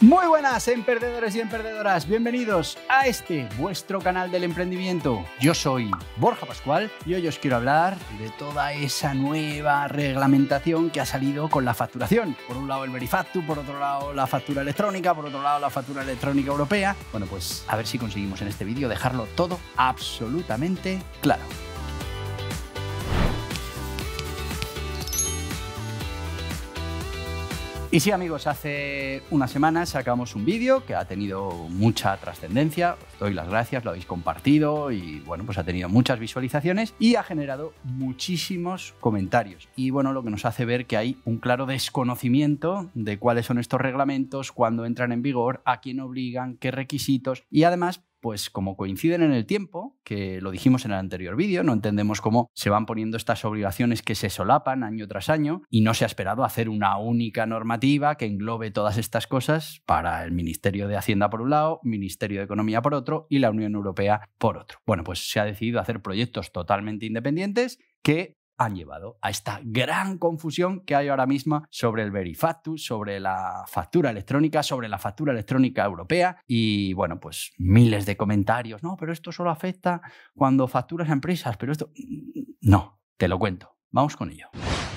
Muy buenas emprendedores y emprendedoras, bienvenidos a este vuestro canal del emprendimiento. Yo soy Borja Pascual y hoy os quiero hablar de toda esa nueva reglamentación que ha salido con la facturación. Por un lado el Verifactu, por otro lado la factura electrónica, por otro lado la factura electrónica europea. Bueno, pues a ver si conseguimos en este vídeo dejarlo todo absolutamente claro. Y sí, amigos, hace unas semanas sacamos un vídeo que ha tenido mucha trascendencia. Os doy las gracias, lo habéis compartido y bueno, pues ha tenido muchas visualizaciones y ha generado muchísimos comentarios. Y bueno, lo que nos hace ver que hay un claro desconocimiento de cuáles son estos reglamentos, cuándo entran en vigor, a quién obligan, qué requisitos y además pues como coinciden en el tiempo, que lo dijimos en el anterior vídeo, no entendemos cómo se van poniendo estas obligaciones que se solapan año tras año y no se ha esperado hacer una única normativa que englobe todas estas cosas para el Ministerio de Hacienda por un lado, Ministerio de Economía por otro y la Unión Europea por otro. Bueno, pues se ha decidido hacer proyectos totalmente independientes que han llevado a esta gran confusión que hay ahora mismo sobre el Verifactus, sobre la factura electrónica, sobre la factura electrónica europea y bueno, pues miles de comentarios, no, pero esto solo afecta cuando facturas a empresas, pero esto no, te lo cuento. Vamos con ello.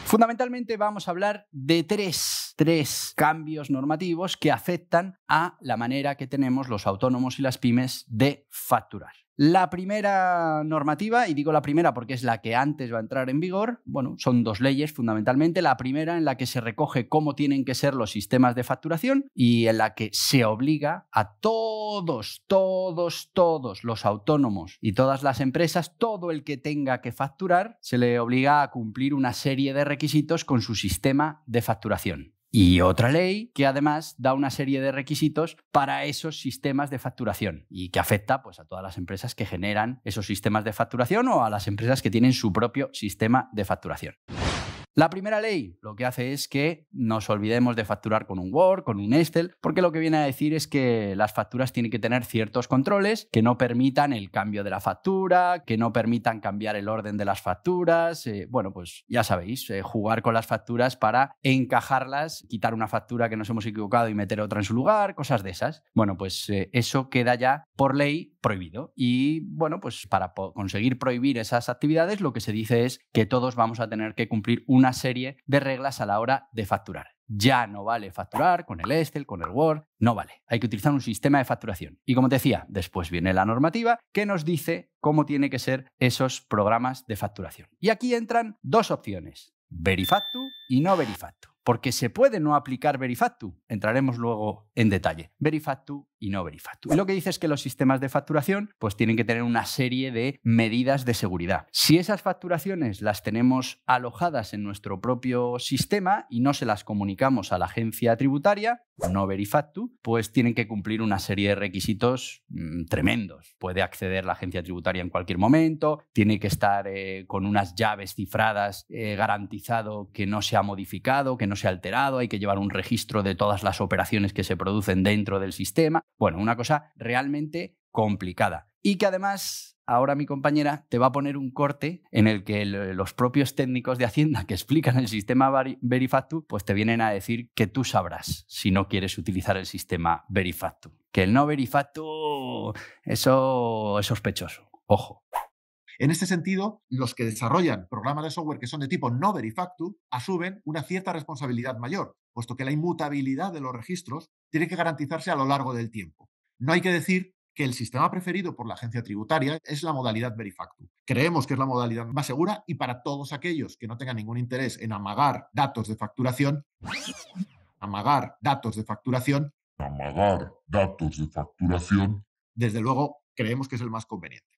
Fundamentalmente vamos a hablar de tres, tres, cambios normativos que afectan a la manera que tenemos los autónomos y las pymes de facturar. La primera normativa, y digo la primera porque es la que antes va a entrar en vigor, bueno, son dos leyes fundamentalmente. La primera en la que se recoge cómo tienen que ser los sistemas de facturación y en la que se obliga a todos, todos, todos los autónomos y todas las empresas, todo el que tenga que facturar, se le obliga a cumplir una serie de requisitos con su sistema de facturación. Y otra ley que además da una serie de requisitos para esos sistemas de facturación y que afecta pues, a todas las empresas que generan esos sistemas de facturación o a las empresas que tienen su propio sistema de facturación. La primera ley lo que hace es que nos olvidemos de facturar con un Word, con un Excel, porque lo que viene a decir es que las facturas tienen que tener ciertos controles que no permitan el cambio de la factura, que no permitan cambiar el orden de las facturas. Eh, bueno, pues ya sabéis, eh, jugar con las facturas para encajarlas, quitar una factura que nos hemos equivocado y meter otra en su lugar, cosas de esas. Bueno, pues eh, eso queda ya por ley prohibido. Y bueno, pues para conseguir prohibir esas actividades, lo que se dice es que todos vamos a tener que cumplir un una serie de reglas a la hora de facturar. Ya no vale facturar con el Excel, con el Word, no vale. Hay que utilizar un sistema de facturación. Y como te decía, después viene la normativa que nos dice cómo tienen que ser esos programas de facturación. Y aquí entran dos opciones, Verifactu y no Verifactu porque se puede no aplicar Verifactu. Entraremos luego en detalle. Verifactu y no verifactu. Lo que dice es que los sistemas de facturación pues tienen que tener una serie de medidas de seguridad. Si esas facturaciones las tenemos alojadas en nuestro propio sistema y no se las comunicamos a la agencia tributaria, no verifactu, pues tienen que cumplir una serie de requisitos mm, tremendos. Puede acceder la agencia tributaria en cualquier momento, tiene que estar eh, con unas llaves cifradas eh, garantizado que no se ha modificado, que no se ha alterado, hay que llevar un registro de todas las operaciones que se producen dentro del sistema. Bueno, una cosa realmente complicada. Y que además ahora mi compañera te va a poner un corte en el que los propios técnicos de Hacienda que explican el sistema Verifactu, pues te vienen a decir que tú sabrás si no quieres utilizar el sistema Verifactu. Que el no Verifactu, eso es sospechoso. Ojo. En este sentido, los que desarrollan programas de software que son de tipo no verifactu asumen una cierta responsabilidad mayor, puesto que la inmutabilidad de los registros tiene que garantizarse a lo largo del tiempo. No hay que decir que el sistema preferido por la agencia tributaria es la modalidad Verifactu. Creemos que es la modalidad más segura y para todos aquellos que no tengan ningún interés en amagar datos de facturación, amagar datos de facturación, amagar datos de facturación, desde luego creemos que es el más conveniente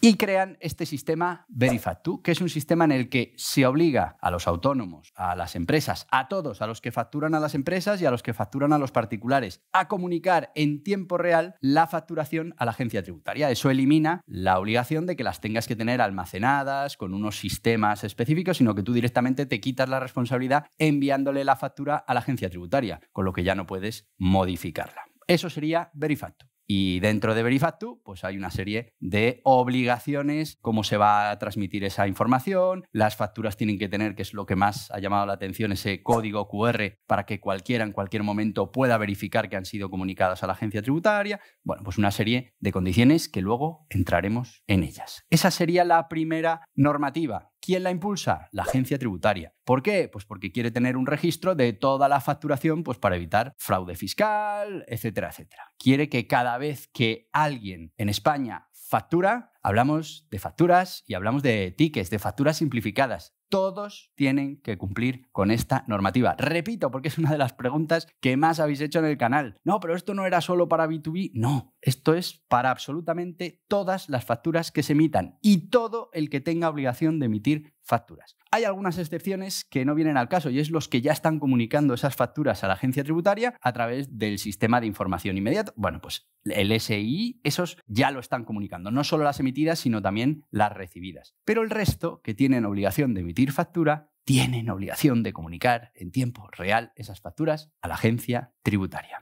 y crean este sistema Verifactu, que es un sistema en el que se obliga a los autónomos, a las empresas, a todos, a los que facturan a las empresas y a los que facturan a los particulares, a comunicar en tiempo real la facturación a la agencia tributaria. Eso elimina la obligación de que las tengas que tener almacenadas con unos sistemas específicos, sino que tú directamente te quitas la responsabilidad enviándole la factura a la agencia tributaria, con lo que ya no puedes modificarla. Eso sería Verifactu. Y dentro de Verifactu, pues hay una serie de obligaciones, cómo se va a transmitir esa información, las facturas tienen que tener, que es lo que más ha llamado la atención, ese código QR para que cualquiera en cualquier momento pueda verificar que han sido comunicadas a la agencia tributaria. Bueno, pues una serie de condiciones que luego entraremos en ellas. Esa sería la primera normativa. ¿Quién la impulsa? La agencia tributaria. ¿Por qué? Pues porque quiere tener un registro de toda la facturación pues para evitar fraude fiscal, etcétera, etcétera. Quiere que cada vez que alguien en España factura, hablamos de facturas y hablamos de tickets, de facturas simplificadas. Todos tienen que cumplir con esta normativa. Repito, porque es una de las preguntas que más habéis hecho en el canal. No, pero esto no era solo para B2B. No, esto es para absolutamente todas las facturas que se emitan y todo el que tenga obligación de emitir facturas. Hay algunas excepciones que no vienen al caso y es los que ya están comunicando esas facturas a la agencia tributaria a través del sistema de información inmediato. Bueno, pues el SII esos ya lo están comunicando, no solo las emitidas, sino también las recibidas. Pero el resto que tienen obligación de emitir factura tienen obligación de comunicar en tiempo real esas facturas a la agencia tributaria.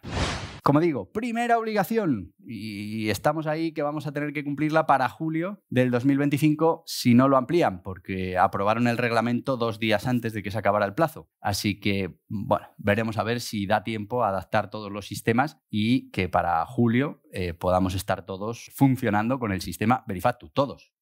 Como digo, primera obligación y estamos ahí que vamos a tener que cumplirla para julio del 2025 si no lo amplían, porque aprobaron el reglamento dos días antes de que se acabara el plazo. Así que, bueno, veremos a ver si da tiempo a adaptar todos los sistemas y que para julio eh, podamos estar todos funcionando con el sistema Verifactu, todos,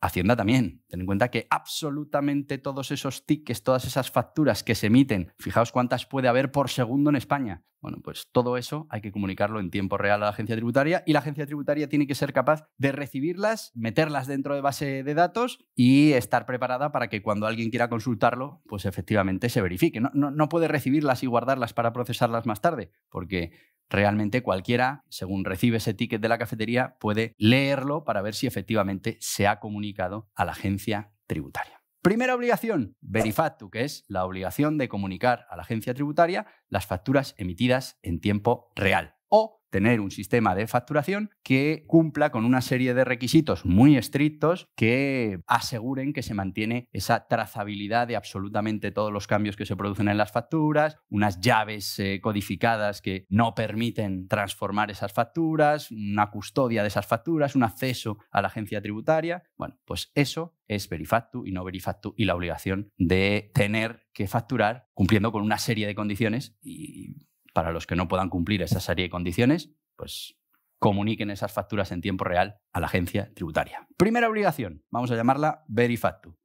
Hacienda también. Ten en cuenta que absolutamente todos esos tickets, todas esas facturas que se emiten, fijaos cuántas puede haber por segundo en España. Bueno, pues todo eso hay que comunicarlo en tiempo real a la agencia tributaria y la agencia tributaria tiene que ser capaz de recibirlas, meterlas dentro de base de datos y estar preparada para que cuando alguien quiera consultarlo, pues efectivamente se verifique. No, no puede recibirlas y guardarlas para procesarlas más tarde, porque realmente cualquiera, según recibe ese ticket de la cafetería, puede leerlo para ver si efectivamente se ha comunicado a la agencia tributaria. Primera obligación, Verifactu, que es la obligación de comunicar a la agencia tributaria las facturas emitidas en tiempo real o tener un sistema de facturación que cumpla con una serie de requisitos muy estrictos que aseguren que se mantiene esa trazabilidad de absolutamente todos los cambios que se producen en las facturas, unas llaves eh, codificadas que no permiten transformar esas facturas, una custodia de esas facturas, un acceso a la agencia tributaria. Bueno, pues eso es Verifactu y no Verifactu y la obligación de tener que facturar cumpliendo con una serie de condiciones y para los que no puedan cumplir esa serie de condiciones, pues comuniquen esas facturas en tiempo real a la agencia tributaria. Primera obligación, vamos a llamarla Verifactu.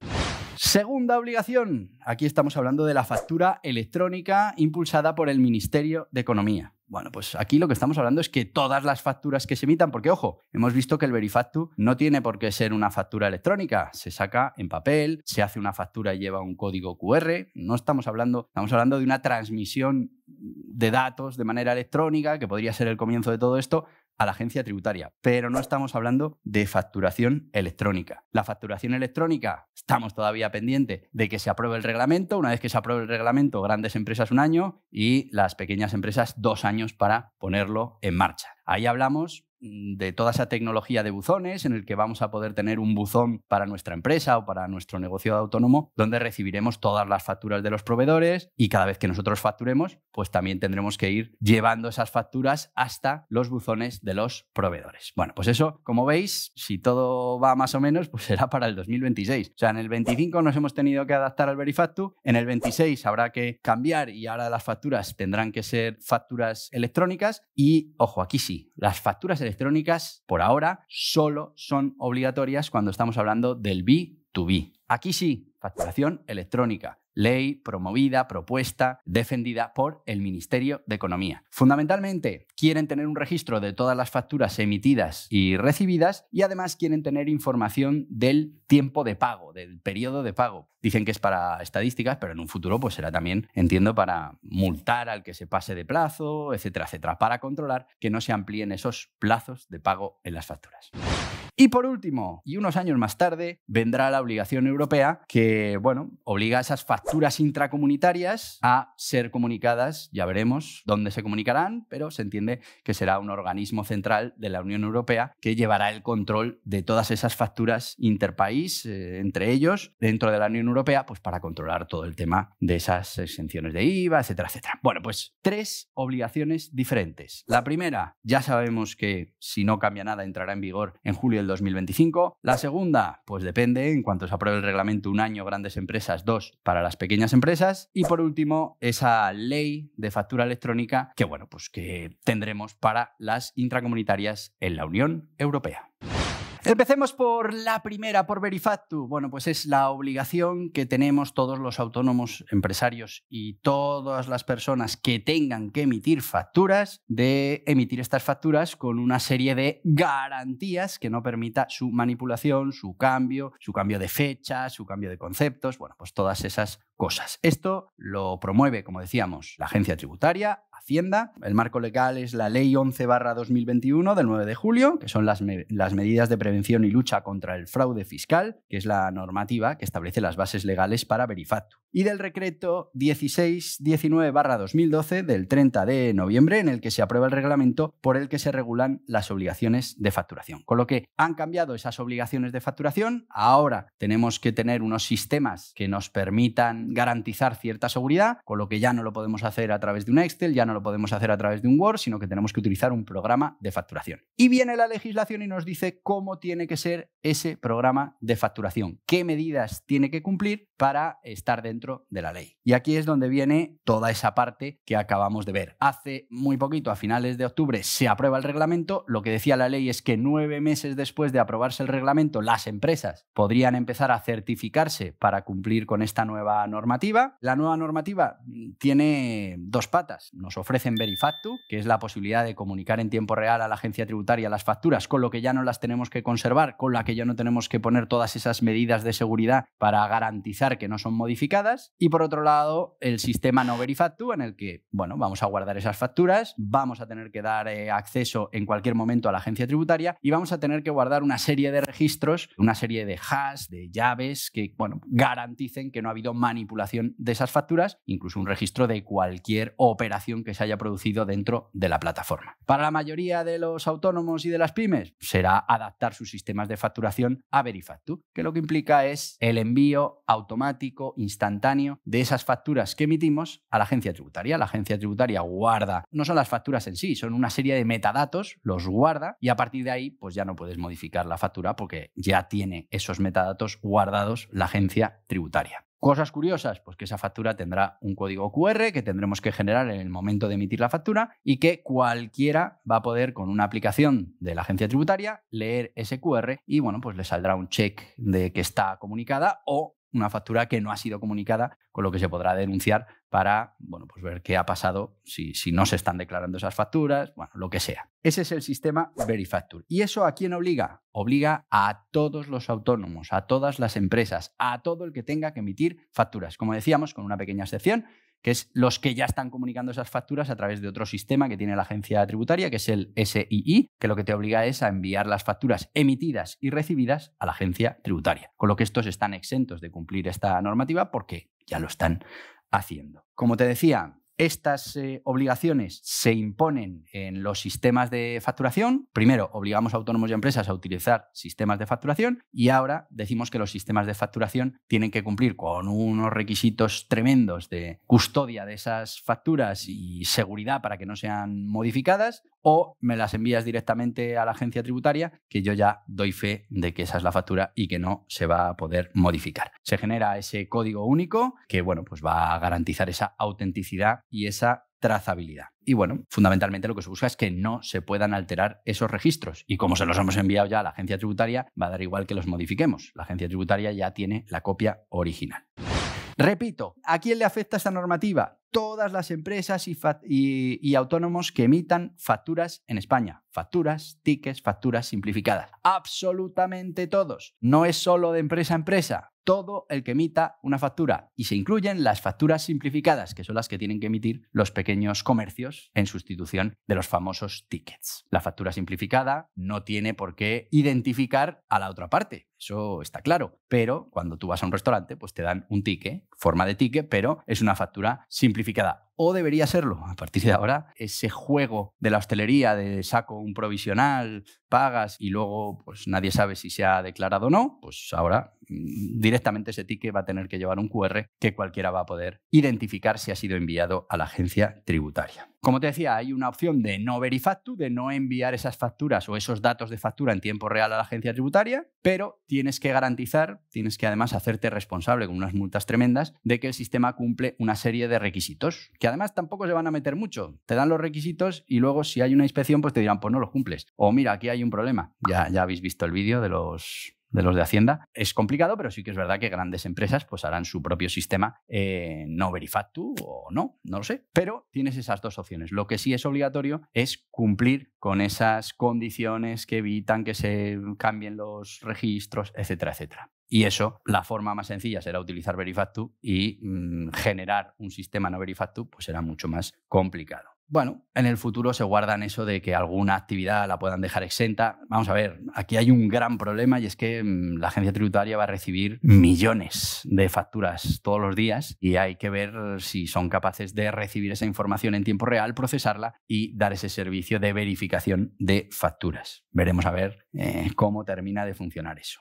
Segunda obligación, aquí estamos hablando de la factura electrónica impulsada por el Ministerio de Economía. Bueno, pues aquí lo que estamos hablando es que todas las facturas que se emitan, porque ojo, hemos visto que el Verifactu no tiene por qué ser una factura electrónica, se saca en papel, se hace una factura y lleva un código QR, no estamos hablando, estamos hablando de una transmisión de datos de manera electrónica, que podría ser el comienzo de todo esto, a la agencia tributaria, pero no estamos hablando de facturación electrónica. La facturación electrónica, estamos todavía pendientes de que se apruebe el reglamento. Una vez que se apruebe el reglamento, grandes empresas un año y las pequeñas empresas dos años para ponerlo en marcha. Ahí hablamos Mm, de toda esa tecnología de buzones en el que vamos a poder tener un buzón para nuestra empresa o para nuestro negocio autónomo, donde recibiremos todas las facturas de los proveedores y cada vez que nosotros facturemos, pues también tendremos que ir llevando esas facturas hasta los buzones de los proveedores. Bueno, pues eso, como veis, si todo va más o menos, pues será para el 2026. O sea, en el 25 nos hemos tenido que adaptar al Verifactu, en el 26 habrá que cambiar y ahora las facturas tendrán que ser facturas electrónicas y, ojo, aquí sí, las facturas electrónicas electrónicas, por ahora, solo son obligatorias cuando estamos hablando del B2B. Aquí sí, facturación electrónica, ley promovida, propuesta, defendida por el Ministerio de Economía. Fundamentalmente, quieren tener un registro de todas las facturas emitidas y recibidas y además quieren tener información del tiempo de pago, del periodo de pago. Dicen que es para estadísticas, pero en un futuro pues será también, entiendo, para multar al que se pase de plazo, etcétera, etcétera, para controlar que no se amplíen esos plazos de pago en las facturas. Y por último, y unos años más tarde, vendrá la obligación europea que, bueno, obliga a esas facturas intracomunitarias a ser comunicadas, ya veremos dónde se comunicarán, pero se entiende que será un organismo central de la Unión Europea que llevará el control de todas esas facturas interpaís, eh, entre ellos, dentro de la Unión Europea, pues para controlar todo el tema de esas exenciones de IVA, etcétera, etcétera. Bueno, pues tres obligaciones diferentes. La primera, ya sabemos que si no cambia nada entrará en vigor en julio 2025. La segunda, pues depende, en cuanto se apruebe el reglamento, un año grandes empresas, dos para las pequeñas empresas. Y por último, esa ley de factura electrónica que, bueno, pues que tendremos para las intracomunitarias en la Unión Europea. Eh, empecemos por la primera, por Verifactu. Bueno, pues es la obligación que tenemos todos los autónomos, empresarios y todas las personas que tengan que emitir facturas de emitir estas facturas con una serie de garantías que no permita su manipulación, su cambio, su cambio de fecha, su cambio de conceptos, bueno, pues todas esas cosas. Esto lo promueve, como decíamos, la agencia tributaria, Hacienda. El marco legal es la Ley 11 2021 del 9 de julio, que son las, las, medidas de prevención y lucha contra el fraude fiscal, que es la normativa que establece las bases legales para Verifactu. Y del decreto 19 2012 del 30 de noviembre, en el que se aprueba el reglamento por el que se regulan las obligaciones de facturación. Con lo que han cambiado esas obligaciones de facturación. Ahora tenemos que tener unos sistemas que nos permitan garantizar cierta seguridad, con lo que ya no lo podemos hacer a través de un Excel, ya no lo podemos hacer a través de un Word, sino que tenemos que utilizar un programa de facturación. Y viene la legislación y nos dice cómo tiene que ser ese programa de facturación, qué medidas tiene que cumplir para estar dentro de la ley. Y aquí es donde viene toda esa parte que acabamos de ver. Hace muy poquito, a finales de octubre, se aprueba el reglamento. Lo que decía la ley es que nueve meses después de aprobarse el reglamento, las empresas podrían empezar a certificarse para cumplir con esta nueva norma normativa. La nueva normativa mm, tiene dos patas. Nos ofrecen Verifactu, que es la posibilidad de comunicar en tiempo real a la agencia tributaria las facturas, con lo que ya no las tenemos que conservar, con la que ya no tenemos que poner todas esas medidas de seguridad para garantizar que no son modificadas. Y por otro lado, el sistema no Verifactu, en el que, bueno, vamos a guardar esas facturas, vamos a tener que dar eh, acceso en cualquier momento a la agencia tributaria y vamos a tener que guardar una serie de registros, una serie de hash, de llaves que, bueno, garanticen que no ha habido manipulación manipulación de esas facturas, incluso un registro de cualquier operación que se haya producido dentro de la plataforma. Para la mayoría de los autónomos y de las pymes, será adaptar sus sistemas de facturación a Verifactu, que lo que implica es el envío automático, instantáneo, de esas facturas que emitimos a la agencia tributaria. La agencia tributaria guarda, no son las facturas en sí, son una serie de metadatos, los guarda y a partir de ahí pues ya no puedes modificar la factura porque ya tiene esos metadatos guardados la agencia tributaria. Cosas curiosas, pues que esa factura tendrá un código QR que tendremos que generar en el momento de emitir la factura y que cualquiera va a poder con una aplicación de la agencia tributaria leer ese QR y bueno, pues le saldrá un check de que está comunicada o una factura que no ha sido comunicada, con lo que se podrá denunciar para bueno, pues ver qué ha pasado, si, no se están declarando esas facturas, bueno, lo que sea. Ese es el sistema Verifacture. ¿Y eso a quién obliga? Obliga a todos los autónomos, a todas las empresas, a todo el que tenga que emitir facturas. Como decíamos, con una pequeña excepción, que es los que ya están comunicando esas facturas a través de otro sistema que tiene la agencia tributaria, que es el SII, que lo que te obliga es a enviar las facturas emitidas y recibidas a la agencia tributaria. Con lo que estos están exentos de cumplir esta normativa porque ya lo están haciendo. Como te decía, estas eh, obligaciones se imponen en los sistemas de facturación. Primero, obligamos a autónomos y empresas a utilizar sistemas de facturación y ahora decimos que los sistemas de facturación tienen que cumplir con unos requisitos tremendos de custodia de esas facturas y seguridad para que no sean modificadas, o me las envías directamente a la agencia tributaria, que yo ya doy fe de que esa es la factura y que no se va a poder modificar. Se genera ese código único que, bueno, pues va a garantizar esa autenticidad y esa trazabilidad. Y bueno, fundamentalmente lo que se busca es que no se puedan alterar esos registros. Y como se los hemos enviado ya a la agencia tributaria, va a dar igual que los modifiquemos. La agencia tributaria ya tiene la copia original. Repito, ¿a quién le afecta esta normativa? Todas las empresas y, autónomos que emitan facturas en España. Facturas, tickets, facturas simplificadas. Absolutamente todos. No es solo de empresa a empresa. Todo el que emita una factura. Y se incluyen las facturas simplificadas, que son las que tienen que emitir los pequeños comercios en sustitución de los famosos tickets. La factura simplificada no tiene por qué identificar a la otra parte. Eso está claro. Pero cuando tú vas a un restaurante, pues te dan un ticket, forma de ticket, pero es una factura simplificada. O debería serlo. A partir de ahora, ese juego de la hostelería de saco un provisional, pagas y luego pues nadie sabe si se ha declarado o no, pues ahora mm, directamente ese ticket va a tener que llevar un QR que cualquiera va a poder identificar si ha sido enviado a la agencia tributaria. Como te decía, hay una opción de no verifactu, de no enviar esas facturas o esos datos de factura en tiempo real a la agencia tributaria, pero tienes que garantizar, tienes que además hacerte responsable con unas multas tremendas de que el sistema cumple una serie de requisitos, que además tampoco se van a meter mucho. Te dan los requisitos y luego si hay una inspección, pues te dirán, pues no los cumples. O mira, aquí hay un problema. Ya, ya habéis visto el vídeo de los de los de Hacienda. Es complicado, pero sí que es verdad que grandes empresas pues harán su propio sistema eh, no verifactu o no, no lo sé. Pero tienes esas dos opciones. Lo que sí es obligatorio es cumplir con esas condiciones que evitan que se cambien los registros, etcétera, etcétera. Y eso, la forma más sencilla será utilizar Verifactu y mm, generar un sistema no Verifactu pues será mucho más complicado bueno, en el futuro se guardan eso de que alguna actividad la puedan dejar exenta. Vamos a ver, aquí hay un gran problema y es que mm, la agencia tributaria va a recibir millones de facturas todos los días y hay que ver si son capaces de recibir esa información en tiempo real, procesarla y dar ese servicio de verificación de facturas. Veremos a ver eh, cómo termina de funcionar eso.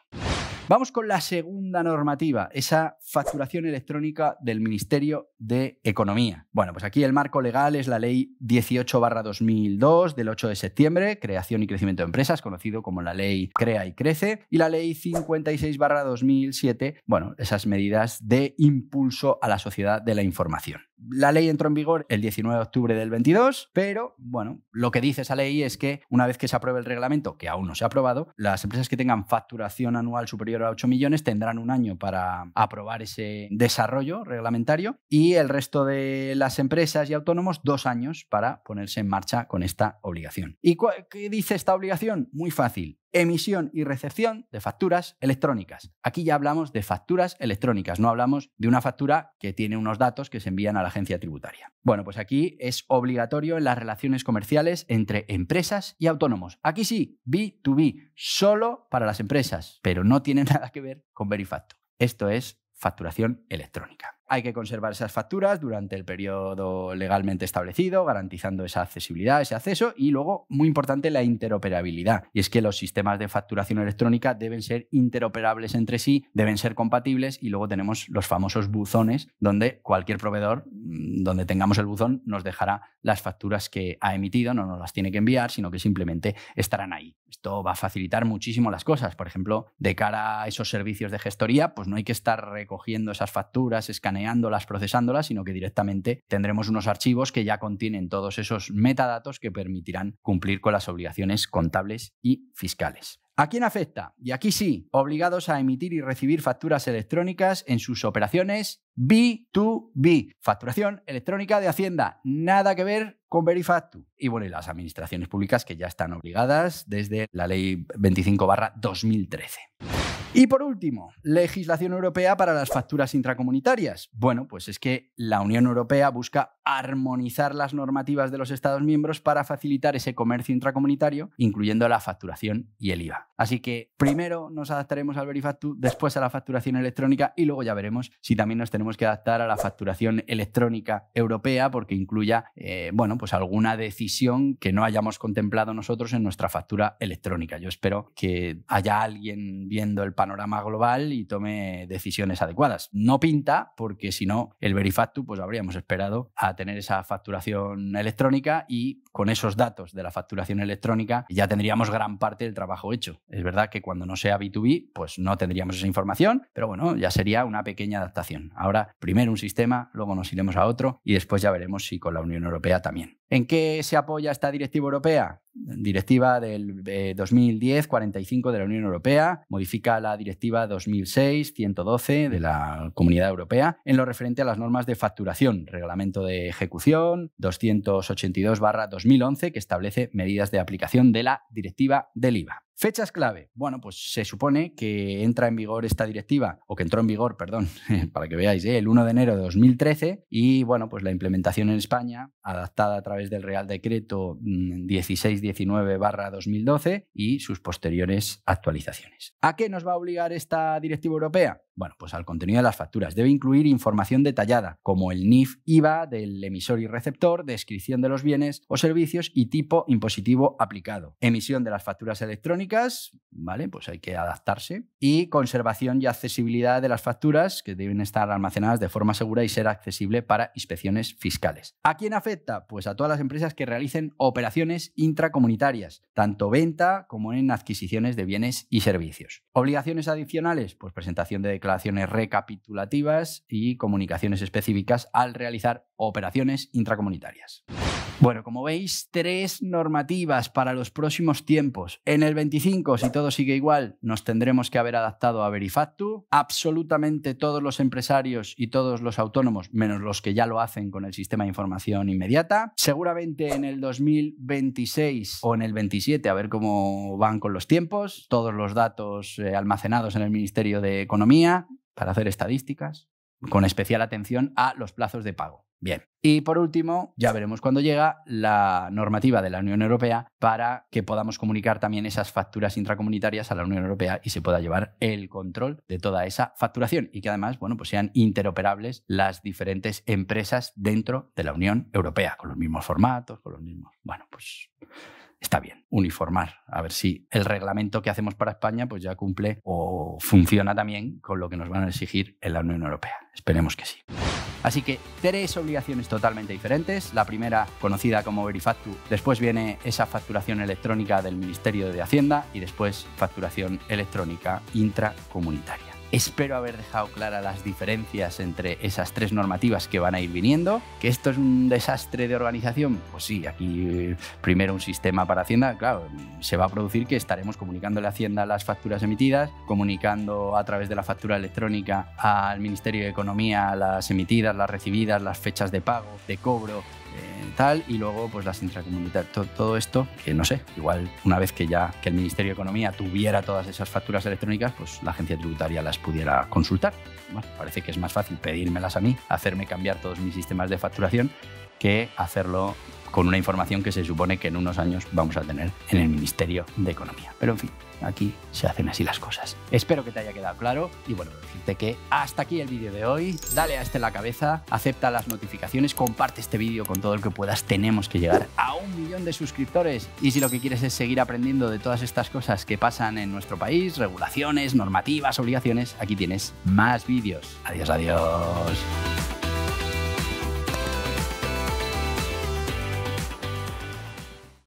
Vamos con la segunda normativa, esa facturación electrónica del Ministerio de Economía. Bueno, pues aquí el marco legal es la Ley 18-2002 del 8 de septiembre, Creación y Crecimiento de Empresas, conocido como la Ley Crea y Crece, y la Ley 56-2007, bueno, esas medidas de impulso a la sociedad de la información la ley entró en vigor el 19 de octubre del 22, pero bueno, lo que dice esa ley es que una vez que se apruebe el reglamento, que aún no se ha aprobado, las empresas que tengan facturación anual superior a 8 millones tendrán un año para aprobar ese desarrollo reglamentario y el resto de las empresas y autónomos dos años para ponerse en marcha con esta obligación. ¿Y qué dice esta obligación? Muy fácil emisión y recepción de facturas electrónicas. Aquí ya hablamos de facturas electrónicas, no hablamos de una factura que tiene unos datos que se envían a la agencia tributaria. Bueno, pues aquí es obligatorio en las relaciones comerciales entre empresas y autónomos. Aquí sí, B2B, solo para las empresas, pero no tiene nada que ver con Verifacto. Esto es facturación electrónica. Hay que conservar esas facturas durante el periodo legalmente establecido, garantizando esa accesibilidad, ese acceso y luego, muy importante, la interoperabilidad. Y es que los sistemas de facturación electrónica deben ser interoperables entre sí, deben ser compatibles y luego tenemos los famosos buzones donde cualquier proveedor, mm, donde tengamos el buzón, nos dejará las facturas que ha emitido, no nos las tiene que enviar, sino que simplemente estarán ahí. Esto va a facilitar muchísimo las cosas. Por ejemplo, de cara a esos servicios de gestoría, pues no hay que estar recogiendo esas facturas, escaneando procesándolas, sino que directamente tendremos unos archivos que ya contienen todos esos metadatos que permitirán cumplir con las obligaciones contables y fiscales. ¿A quién afecta? Y aquí sí, obligados a emitir y recibir facturas electrónicas en sus operaciones B2B, facturación electrónica de Hacienda, nada que ver con Verifactu. Y bueno, y las administraciones públicas que ya están obligadas desde la ley 25 2013. Y por último, legislación europea para las facturas intracomunitarias. Bueno, pues es que la Unión Europea busca armonizar las normativas de los Estados miembros para facilitar ese comercio intracomunitario, incluyendo la facturación y el IVA. Así que primero nos adaptaremos al Verifactu, después a la facturación electrónica y luego ya veremos si también nos tenemos que adaptar a la facturación electrónica europea porque incluya, eh, bueno, pues alguna decisión que no hayamos contemplado nosotros en nuestra factura electrónica. Yo espero que haya alguien viendo el panorama global y tome decisiones adecuadas. No pinta, porque si no, el Verifactu, pues habríamos esperado a tener esa facturación electrónica y con esos datos de la facturación electrónica ya tendríamos gran parte del trabajo hecho. Es verdad que cuando no sea B2B, pues no tendríamos esa información, pero bueno, ya sería una pequeña adaptación. Ahora, primero un sistema, luego nos iremos a otro y después ya veremos si con la Unión Europea también. ¿En qué se apoya esta directiva europea? Directiva del 2010-45 eh, de la Unión Europea modifica la Directiva 2006-112 de la Comunidad Europea en lo referente a las normas de facturación, Reglamento de Ejecución 282-2011, que establece medidas de aplicación de la Directiva del IVA. Fechas clave. Bueno, pues se supone que entra en vigor esta directiva, o que entró en vigor, perdón, para que veáis, ¿eh? el 1 de enero de 2013. Y bueno, pues la implementación en España, adaptada a través del Real Decreto 1619-2012 mm, y sus posteriores actualizaciones. ¿A qué nos va a obligar esta directiva europea? Bueno, pues al contenido de las facturas. Debe incluir información detallada, como el NIF IVA del emisor y receptor, descripción de los bienes o servicios y tipo impositivo aplicado, emisión de las facturas electrónicas ¿vale? Pues hay que adaptarse. Y conservación y accesibilidad de las facturas que deben estar almacenadas de forma segura y ser accesible para inspecciones fiscales. ¿A quién afecta? Pues a todas las empresas que realicen operaciones intracomunitarias, tanto venta como en adquisiciones de bienes y servicios. Obligaciones adicionales, pues presentación de declaraciones recapitulativas y comunicaciones específicas al realizar operaciones intracomunitarias. Bueno, como veis, tres normativas para los próximos tiempos. En el 25, si todo sigue igual, nos tendremos que haber adaptado a Verifactu. Absolutamente todos los empresarios y todos los autónomos, menos los que ya lo hacen con el sistema de información inmediata. Seguramente en el 2026 o en el 27, a ver cómo van con los tiempos, todos los datos eh, almacenados en el Ministerio de Economía para hacer estadísticas, con especial atención a los plazos de pago. Bien. Y por último, ya veremos cuando llega la normativa de la Unión Europea para que podamos comunicar también esas facturas intracomunitarias a la Unión Europea y se pueda llevar el control de toda esa facturación y que además, bueno, pues sean interoperables las diferentes empresas dentro de la Unión Europea, con los mismos formatos, con los mismos. Bueno, pues está bien uniformar, a ver si el reglamento que hacemos para España pues ya cumple o funciona también con lo que nos van a exigir en la Unión Europea. Esperemos que sí. Así que tres obligaciones totalmente diferentes. La primera, conocida como Verifactu, después viene esa facturación electrónica del Ministerio de Hacienda y después facturación electrónica intracomunitaria. Espero haber dejado claras las diferencias entre esas tres normativas que van a ir viniendo. ¿Que esto es un desastre de organización? Pues sí, aquí primero un sistema para Hacienda, claro, se va a producir que estaremos comunicándole a Hacienda las facturas emitidas, comunicando a través de la factura electrónica al Ministerio de Economía las emitidas, las recibidas, las fechas de pago, de cobro, eh, tal, y luego pues las intracomunitarias, todo, todo, esto, que no sé, igual una vez que ya que el Ministerio de Economía tuviera todas esas facturas electrónicas, pues la agencia tributaria las pudiera consultar. parece que es más fácil pedírmelas a mí, hacerme cambiar todos mis sistemas de facturación, que hacerlo con una información que se supone que en unos años vamos a tener en el Ministerio de Economía. Pero en fin, aquí se hacen así las cosas. Espero que te haya quedado claro y bueno, decirte que hasta aquí el vídeo de hoy. Dale a este la cabeza, acepta las notificaciones, comparte este vídeo con todo el que puedas. Tenemos que llegar a un millón de suscriptores y si lo que quieres es seguir aprendiendo de todas estas cosas que pasan en nuestro país, regulaciones, normativas, obligaciones, aquí tienes más vídeos. Adiós, adiós.